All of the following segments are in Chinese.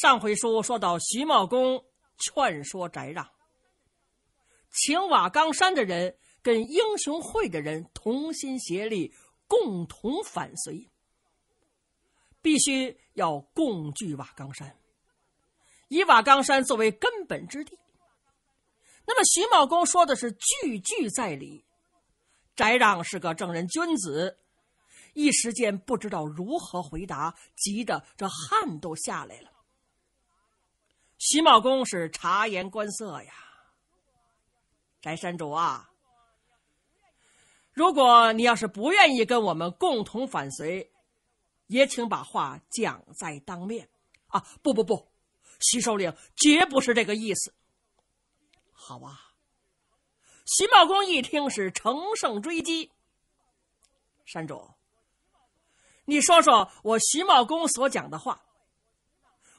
上回书说到徐茂公劝说翟让，请瓦岗山的人跟英雄会的人同心协力，共同反隋，必须要共聚瓦岗山，以瓦岗山作为根本之地。那么徐茂公说的是句句在理，翟让是个正人君子，一时间不知道如何回答，急得这汗都下来了。徐茂公是察言观色呀，翟山主啊，如果你要是不愿意跟我们共同反隋，也请把话讲在当面啊！不不不，徐首领绝不是这个意思。好啊，徐茂公一听是乘胜追击，山主，你说说我徐茂公所讲的话，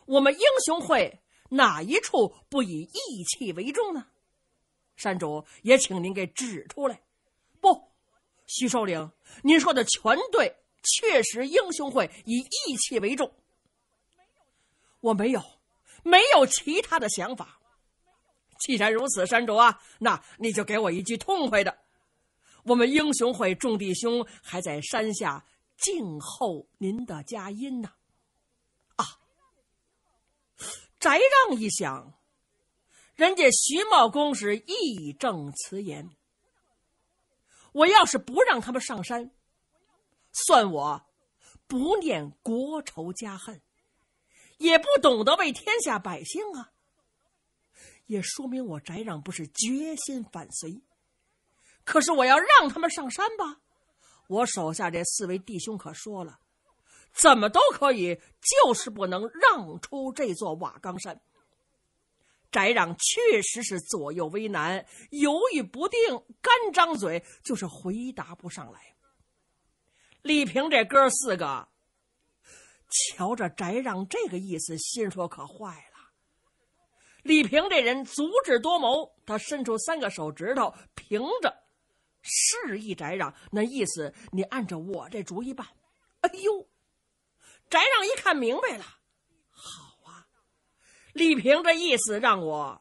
我们英雄会。哪一处不以义气为重呢？山主也请您给指出来。不，徐首领，您说的全对，确实英雄会以义气为重。我没有，没有其他的想法。既然如此，山主啊，那你就给我一句痛快的。我们英雄会众弟兄还在山下静候您的佳音呢。翟让一想，人家徐茂公是义正辞严。我要是不让他们上山，算我不念国仇家恨，也不懂得为天下百姓啊，也说明我翟让不是决心反隋。可是我要让他们上山吧，我手下这四位弟兄可说了。怎么都可以，就是不能让出这座瓦岗山。翟让确实是左右为难，犹豫不定，干张嘴就是回答不上来。李平这哥四个瞧着翟让这个意思，心说可坏了。李平这人足智多谋，他伸出三个手指头，平着示意翟让，那意思你按照我这主意办。哎呦！翟让一看明白了，好啊，李平这意思让我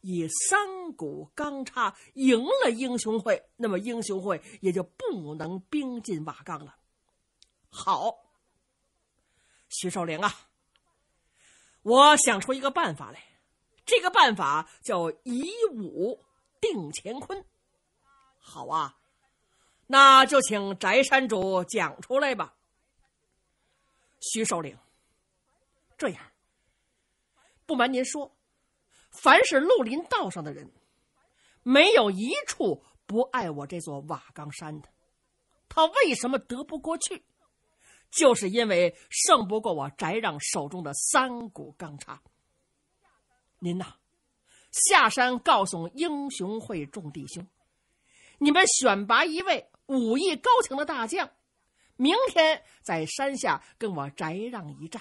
以三股钢叉赢了英雄会，那么英雄会也就不能兵进瓦岗了。好，徐少龄啊，我想出一个办法来，这个办法叫以武定乾坤。好啊，那就请翟山主讲出来吧。徐首领，这样，不瞒您说，凡是绿林道上的人，没有一处不爱我这座瓦岗山的。他为什么得不过去，就是因为胜不过我翟让手中的三股钢叉。您呐，下山告诉英雄会众弟兄，你们选拔一位武艺高强的大将。明天在山下跟我翟让一战。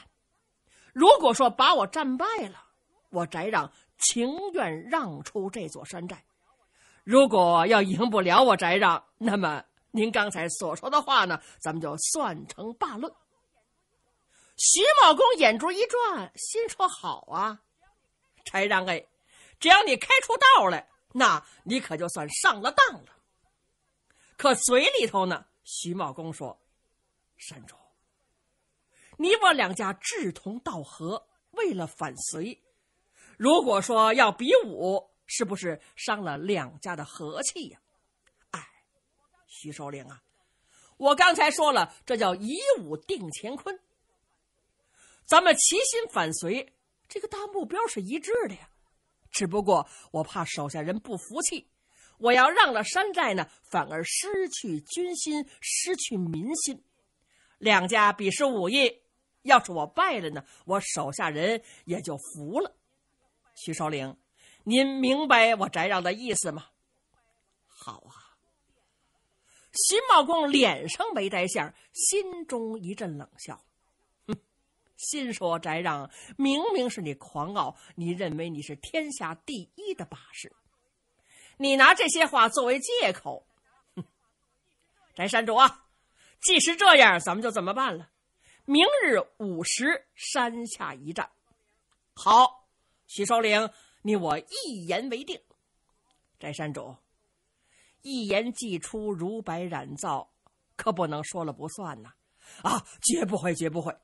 如果说把我战败了，我翟让情愿让出这座山寨；如果要赢不了我翟让，那么您刚才所说的话呢，咱们就算成罢论。徐茂公眼珠一转，心说：“好啊，翟让哎，只要你开出道来，那你可就算上了当了。”可嘴里头呢，徐茂公说。山主，你我两家志同道合，为了反隋，如果说要比武，是不是伤了两家的和气呀？哎，徐首领啊，我刚才说了，这叫以武定乾坤。咱们齐心反隋，这个大目标是一致的呀。只不过我怕手下人不服气，我要让了山寨呢，反而失去军心，失去民心。两家比试武艺，要是我败了呢，我手下人也就服了。徐首领，您明白我翟让的意思吗？好啊。徐茂公脸上没带笑，心中一阵冷笑。哼，心说翟让明明是你狂傲，你认为你是天下第一的把式，你拿这些话作为借口。哼，翟山主啊。既是这样，咱们就怎么办了。明日午时，山下一战。好，徐首领，你我一言为定。翟山主，一言既出，如白染皂，可不能说了不算呐。啊，绝不会，绝不会。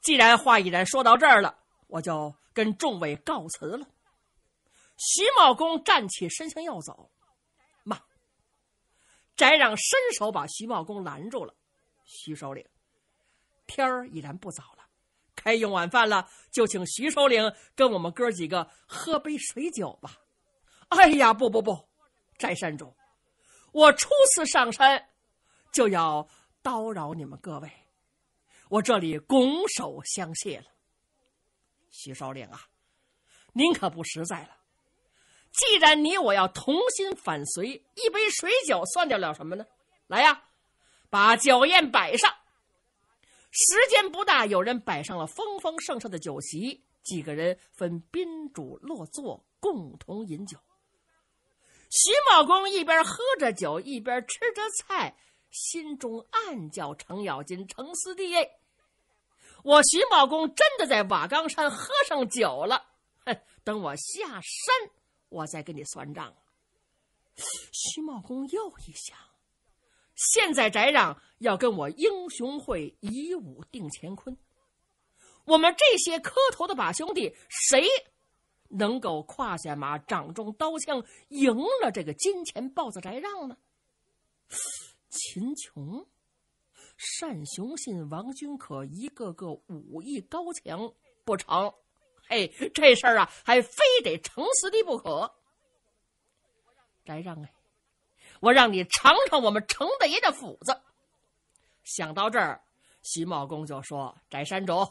既然话已然说到这儿了，我就跟众位告辞了。徐茂公站起身，要走。翟让伸手把徐茂公拦住了。徐首领，天儿已然不早了，该用晚饭了，就请徐首领跟我们哥几个喝杯水酒吧。哎呀，不不不，翟山主，我初次上山，就要叨扰你们各位，我这里拱手相谢了。徐首领啊，您可不实在了。既然你我要同心反隋，一杯水酒算得了什么呢？来呀，把酒宴摆上。时间不大，有人摆上了丰丰盛盛的酒席，几个人分宾主落座，共同饮酒。徐茂公一边喝着酒，一边吃着菜，心中暗叫：“程咬金，程四弟，哎，我徐茂公真的在瓦岗山喝上酒了。”哼，等我下山。我再跟你算账徐茂公又一想，现在翟让要跟我英雄会以武定乾坤，我们这些磕头的把兄弟，谁能够胯下马，掌中刀枪，赢了这个金钱豹子翟让呢？秦琼、单雄信、王君可，一个个武艺高强，不成。哎，这事儿啊，还非得成死敌不可。翟让哎，我让你尝尝我们程大爷的斧子。想到这儿，徐茂公就说：“翟山主，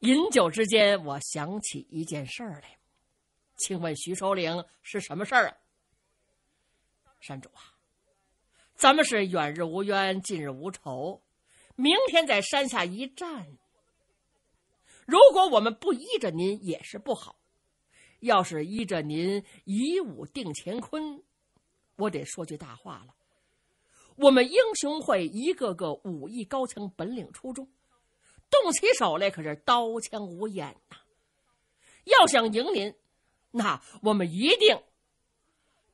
饮酒之间，我想起一件事儿来，请问徐首领是什么事儿啊？”山主啊，咱们是远日无冤，近日无仇，明天在山下一战。如果我们不依着您也是不好，要是依着您以武定乾坤，我得说句大话了。我们英雄会一个个武艺高强，本领出众，动起手来可是刀枪无眼呐。要想赢您，那我们一定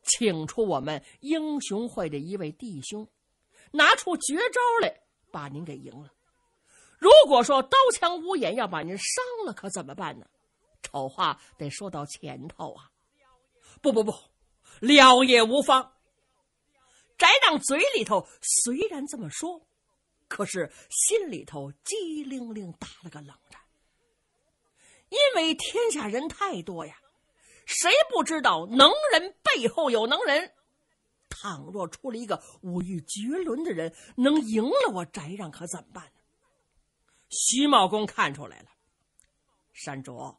请出我们英雄会的一位弟兄，拿出绝招来把您给赢了。如果说刀枪无眼，要把您伤了，可怎么办呢？丑话得说到前头啊！不不不，了也无妨。翟让嘴里头虽然这么说，可是心里头机灵灵打了个冷战，因为天下人太多呀，谁不知道能人背后有能人？倘若出了一个武艺绝伦的人，能赢了我翟让，可怎么办？徐茂公看出来了，山主，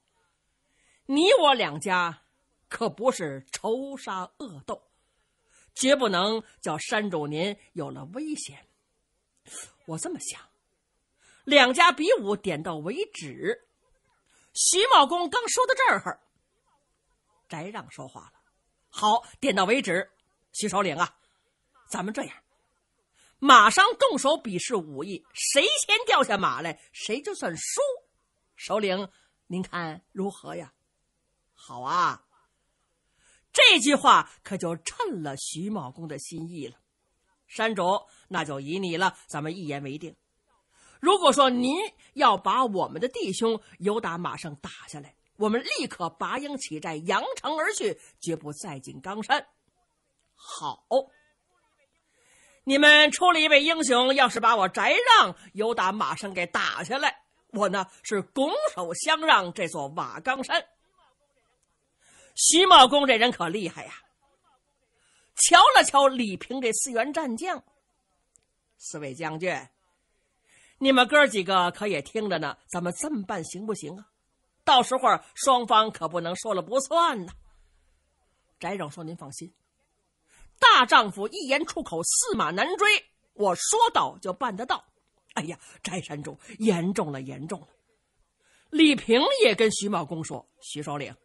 你我两家可不是仇杀恶斗，绝不能叫山主您有了危险。我这么想，两家比武点到为止。徐茂公刚说到这儿，翟让说话了：“好，点到为止，徐首领啊，咱们这样。”马上动手比试武艺，谁先掉下马来，谁就算输。首领，您看如何呀？好啊，这句话可就趁了徐茂公的心意了。山主，那就依你了，咱们一言为定。如果说您要把我们的弟兄由打马上打下来，我们立刻拔营起寨，扬长而去，绝不再进冈山。好。你们出了一位英雄，要是把我翟让由打马上给打下来，我呢是拱手相让这座瓦岗山。徐茂公这人可厉害呀！瞧了瞧李平这四员战将，四位将军，你们哥几个可也听着呢？咱们这么办行不行啊？到时候双方可不能说了不算呢。翟让说：“您放心。”大丈夫一言出口，驷马难追。我说到就办得到。哎呀，翟山主，严重了，严重了！李平也跟徐茂公说：“徐首领，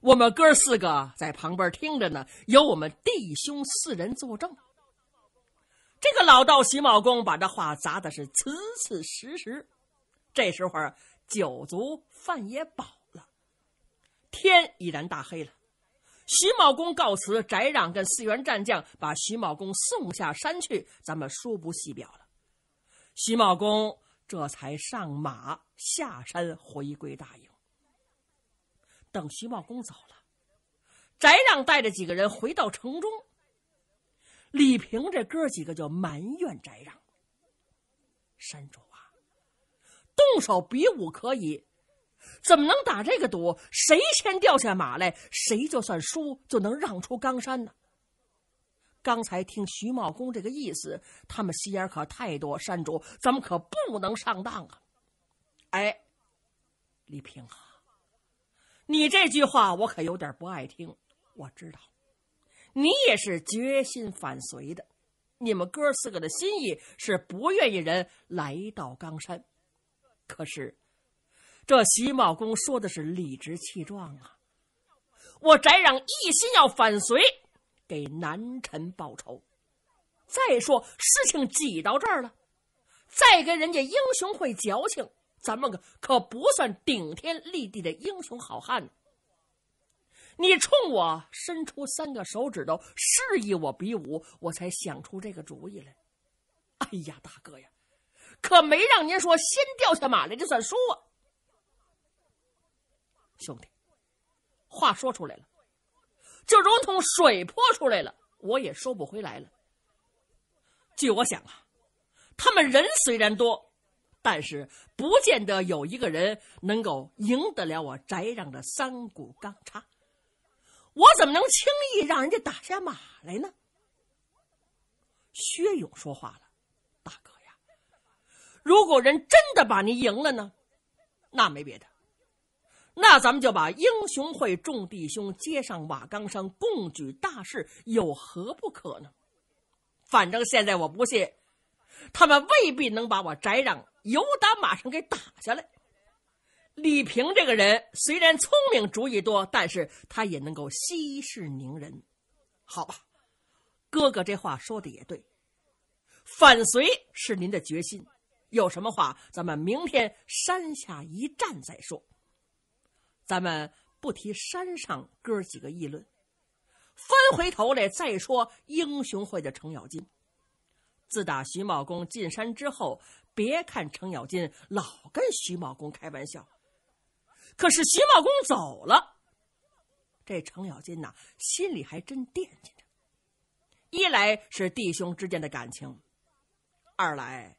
我们哥四个在旁边听着呢，有我们弟兄四人作证。”这个老道徐茂公把这话砸的是此此时时。这时候酒足饭也饱了，天已然大黑了。徐茂公告辞，翟让跟四员战将把徐茂公送下山去，咱们书不细表了。徐茂公这才上马下山，回归大营。等徐茂公走了，翟让带着几个人回到城中，李平这哥几个就埋怨翟让：“山主啊，动手比武可以。”怎么能打这个赌？谁先掉下马来，谁就算输，就能让出冈山呢？刚才听徐茂公这个意思，他们心眼可太多，山主，咱们可不能上当啊！哎，李平啊，你这句话我可有点不爱听。我知道，你也是决心反隋的，你们哥四个的心意是不愿意人来到冈山，可是。这徐茂公说的是理直气壮啊！我翟让一心要反隋，给南陈报仇。再说事情挤到这儿了，再跟人家英雄会矫情，咱们可可不算顶天立地的英雄好汉。你冲我伸出三个手指头，示意我比武，我才想出这个主意来。哎呀，大哥呀，可没让您说先掉下马来就算输啊！兄弟，话说出来了，就如同水泼出来了，我也收不回来了。据我想啊，他们人虽然多，但是不见得有一个人能够赢得了我翟让的三股钢叉。我怎么能轻易让人家打下马来呢？薛勇说话了：“大哥呀，如果人真的把你赢了呢，那没别的。”那咱们就把英雄会众弟兄接上瓦岗山，共举大事，有何不可呢？反正现在我不信，他们未必能把我翟让、尤达马上给打下来。李平这个人虽然聪明，主意多，但是他也能够息事宁人。好吧，哥哥这话说的也对，反隋是您的决心，有什么话咱们明天山下一战再说。咱们不提山上哥几个议论，翻回头来再说英雄会的程咬金。自打徐茂公进山之后，别看程咬金老跟徐茂公开玩笑，可是徐茂公走了，这程咬金呐心里还真惦记着。一来是弟兄之间的感情，二来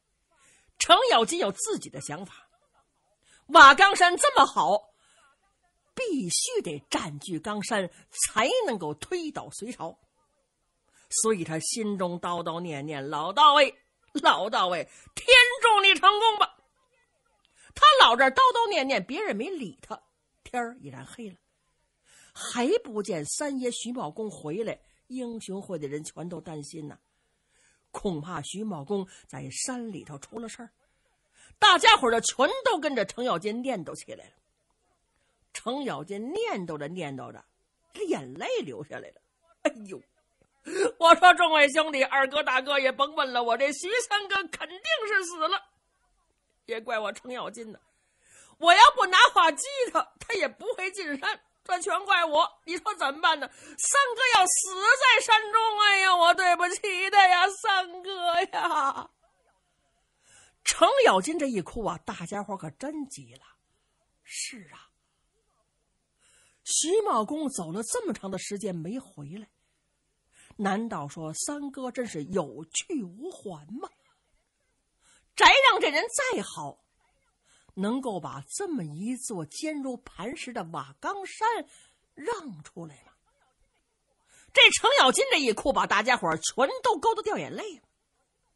程咬金有自己的想法。瓦岗山这么好。必须得占据冈山，才能够推倒隋朝。所以他心中叨叨念念：“老道位老道位，天助你成功吧！”他老这叨叨念念，别人没理他。天儿已然黑了，还不见三爷徐茂公回来，英雄会的人全都担心呢。恐怕徐茂公在山里头出了事儿，大家伙儿就全都跟着程咬金念叨起来了。程咬金念叨着念叨着，这眼泪流下来了。哎呦，我说众位兄弟，二哥、大哥也甭问了，我这徐三哥肯定是死了。也怪我程咬金呢，我要不拿话激他，他也不会进山。这全怪我，你说怎么办呢？三哥要死在山中，哎呀，我对不起他呀，三哥呀！程咬金这一哭啊，大家伙可真急了。是啊。徐茂公走了这么长的时间没回来，难道说三哥真是有去无还吗？翟让这人再好，能够把这么一座坚如磐石的瓦岗山让出来吗？这程咬金这一哭，把大家伙全都勾得掉眼泪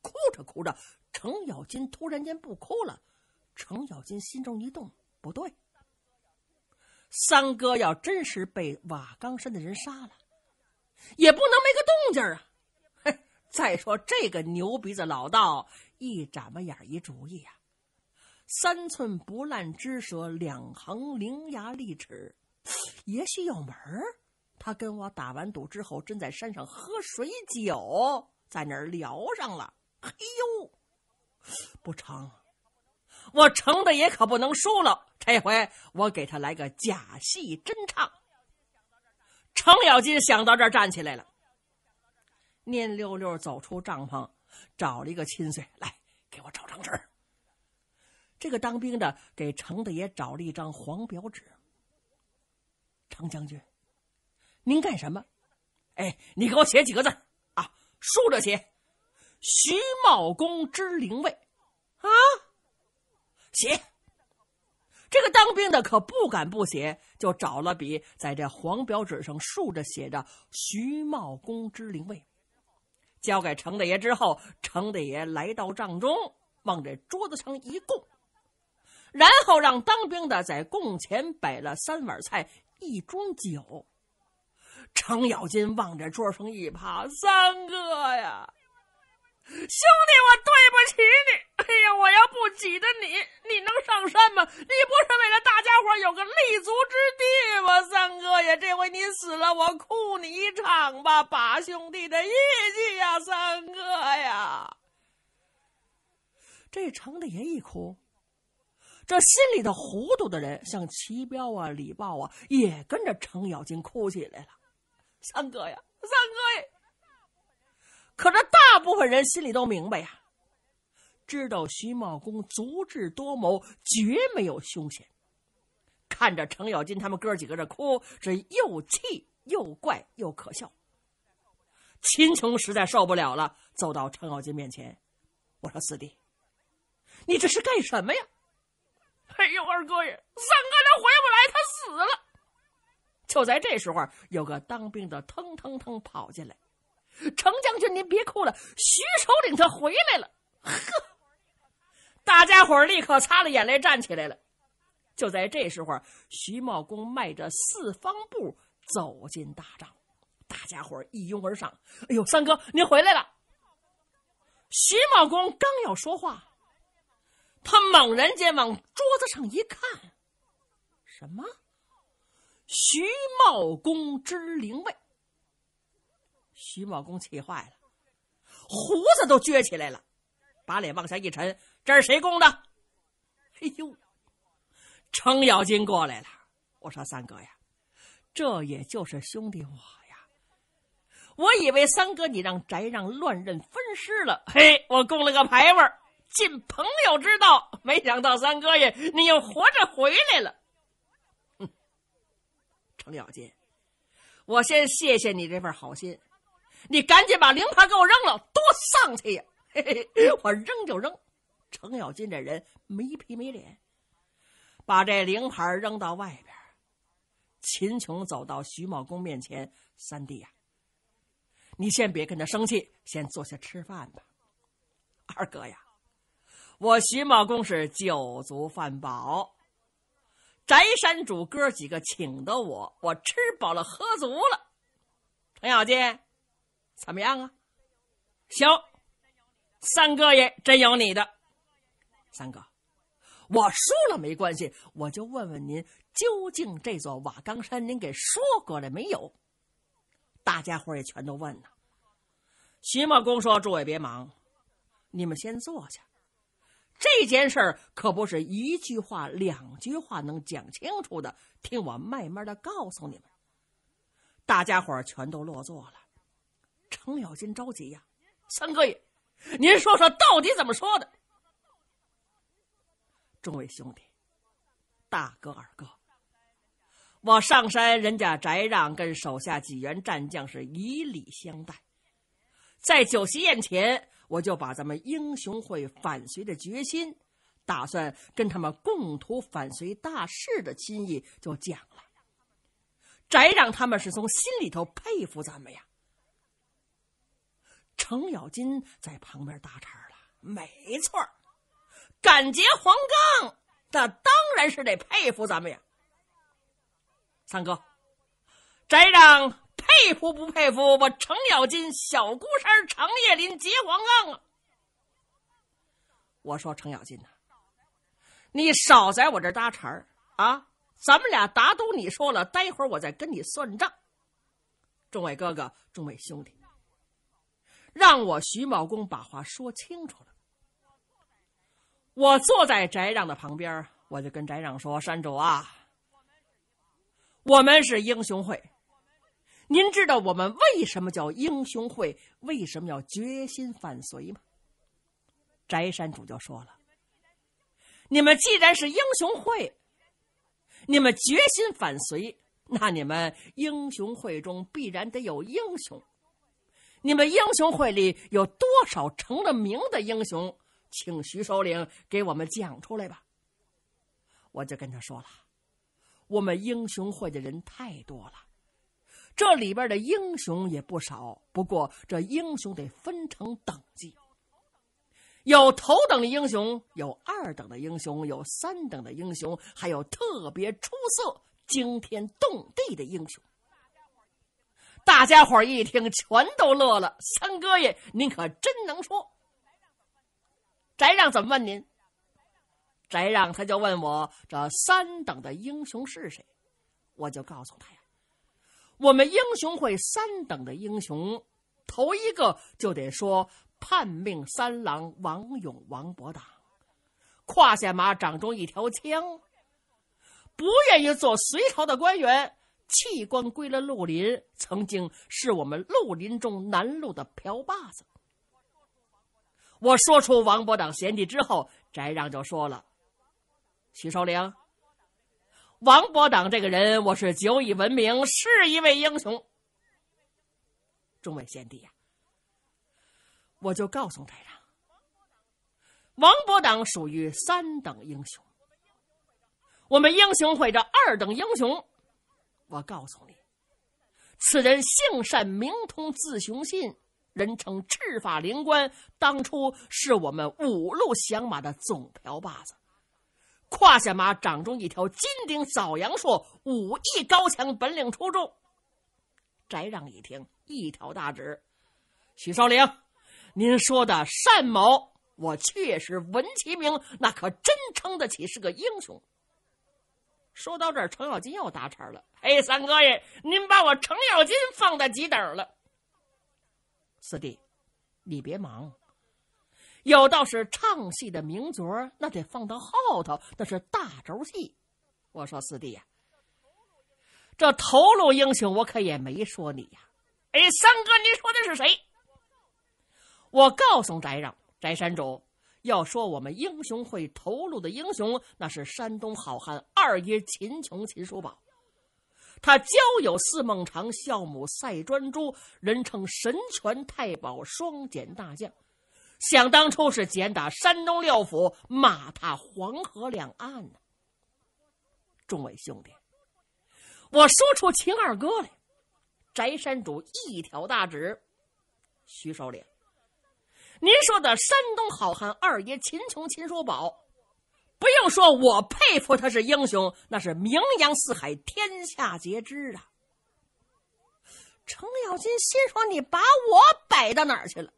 哭着哭着，程咬金突然间不哭了。程咬金心中一动，不对。三哥要真是被瓦岗山的人杀了，也不能没个动静啊！嘿，再说这个牛鼻子老道，一眨巴眼一主意呀，三寸不烂之舌，两横伶牙俐齿，也许有门儿。他跟我打完赌之后，真在山上喝水酒，在那儿聊上了。哎呦，不成！我成的也可不能输了。这回我给他来个假戏真唱。程咬金想到这儿站起来了，蔫溜溜走出帐篷，找了一个亲随来给我找张纸。这个当兵的给程大爷找了一张黄表纸。程将军，您干什么？哎，你给我写几个字啊，竖着写。徐茂公之灵位，啊，写。这个当兵的可不敢不写，就找了笔，在这黄表纸上竖着写着“徐茂公之灵位”，交给程大爷之后，程大爷来到帐中，往这桌子上一供，然后让当兵的在供前摆了三碗菜、一盅酒。程咬金往这桌上一趴：“三哥呀！”兄弟，我对不起你。哎呀，我要不挤着你，你能上山吗？你不是为了大家伙有个立足之地吗？三哥呀，这回你死了，我哭你一场吧，把兄弟的义气呀，三哥呀！这程大爷一哭，这心里头糊涂的人，像齐彪啊、李豹啊，也跟着程咬金哭起来了。三哥呀，三哥呀！可这大部分人心里都明白呀，知道徐茂公足智多谋，绝没有凶险。看着程咬金他们哥几个这哭，这又气又怪又可笑。秦琼实在受不了了，走到程咬金面前，我说：“四弟，你这是干什么呀？”“哎呦，二哥呀，三哥他回不来，他死了。”就在这时候，有个当兵的腾腾腾跑进来。程将军，您别哭了！徐首领他回来了！呵，大家伙儿立刻擦了眼泪站起来了。就在这时候，徐茂公迈着四方步走进大帐，大家伙儿一拥而上。“哎呦，三哥，您回来了！”徐茂公刚要说话，他猛然间往桌子上一看，什么？徐茂公之灵位。徐茂公气坏了，胡子都撅起来了，把脸往下一沉。这是谁供的？哎呦，程咬金过来了。我说三哥呀，这也就是兄弟我呀。我以为三哥你让翟让乱刃分尸了，嘿，我供了个牌位，尽朋友之道。没想到三哥呀，你又活着回来了。程咬金，我先谢谢你这份好心。你赶紧把灵牌给我扔了，多丧气呀！嘿嘿，我扔就扔。程咬金这人没皮没脸，把这灵牌扔到外边。秦琼走到徐茂公面前：“三弟呀，你先别跟他生气，先坐下吃饭吧。二哥呀，我徐茂公是酒足饭饱，翟山主哥几个请的我，我吃饱了喝足了。程咬金。”怎么样啊？行，三哥也真有你的。三哥，我输了没关系，我就问问您，究竟这座瓦岗山您给说过来没有？大家伙也全都问呢。徐茂公说：“诸位别忙，你们先坐下。这件事儿可不是一句话、两句话能讲清楚的，听我慢慢的告诉你们。”大家伙全都落座了。程咬金着急呀，三哥爷，您说说到底怎么说的？众位兄弟，大哥二哥，我上山人家翟让跟手下几员战将是以礼相待，在酒席宴前，我就把咱们英雄会反隋的决心，打算跟他们共图反隋大事的心意就讲了。翟让他们是从心里头佩服咱们呀。程咬金在旁边搭茬了，没错儿，敢劫黄冈，那当然是得佩服咱们呀。三哥，翟让佩服不佩服我程咬金小孤山长叶林劫黄冈啊？我说程咬金呐，你少在我这儿搭茬儿啊！咱们俩打赌，你说了，待会儿我再跟你算账。众位哥哥，众位兄弟。让我徐茂公把话说清楚了。我坐在翟让的旁边，我就跟翟让说：“山主啊，我们是英雄会，您知道我们为什么叫英雄会，为什么要决心反隋吗？”翟山主就说了：“你们既然是英雄会，你们决心反隋，那你们英雄会中必然得有英雄。”你们英雄会里有多少成了名的英雄？请徐首领给我们讲出来吧。我就跟他说了，我们英雄会的人太多了，这里边的英雄也不少。不过这英雄得分成等级，有头等的英雄，有二等的英雄，有三等的英雄，还有特别出色、惊天动地的英雄。大家伙一听，全都乐了。三哥爷，您可真能说。翟让怎么问您？翟让他就问我这三等的英雄是谁，我就告诉他呀，我们英雄会三等的英雄，头一个就得说叛命三郎王勇王伯达，胯下马，掌中一条枪，不愿意做隋朝的官员。弃官归了绿林，曾经是我们绿林中南路的瓢把子。我说出王伯当贤弟之后，翟让就说了：“徐首陵，王伯当这个人，我是久已闻名，是一位英雄。众位贤弟呀，我就告诉翟让，王伯当属于三等英雄。我们英雄会的二等英雄。”我告诉你，此人姓单，名通，字雄信，人称赤发灵官。当初是我们五路响马的总瓢把子，胯下马，掌中一条金顶枣阳槊，武艺高强，本领出众。翟让一听，一条大指：“许绍陵，您说的单某，我确实闻其名，那可真称得起是个英雄。”说到这儿，程咬金又搭茬了。哎，三哥爷，您把我程咬金放在几等了？四弟，你别忙。有道是，唱戏的名角那得放到后头，那是大轴戏。我说四弟呀，这头路英雄我可也没说你呀。哎，三哥，您说的是谁？我告诉翟让，翟山主。要说我们英雄会头路的英雄，那是山东好汉二爷秦琼秦叔宝，他交友似孟尝，孝母赛专诸，人称神拳太保双锏大将。想当初是锏打山东六府，骂踏黄河两岸呢。众位兄弟，我说出秦二哥来，翟山主一挑大指，徐首领。您说的山东好汉二爷秦琼、秦叔宝，不用说，我佩服他是英雄，那是名扬四海，天下皆知啊。程咬金心说：“你把我摆到哪儿去了？”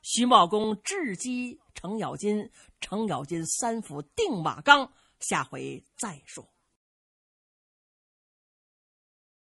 徐茂公智击程咬金，程咬金三斧定马岗，下回再说。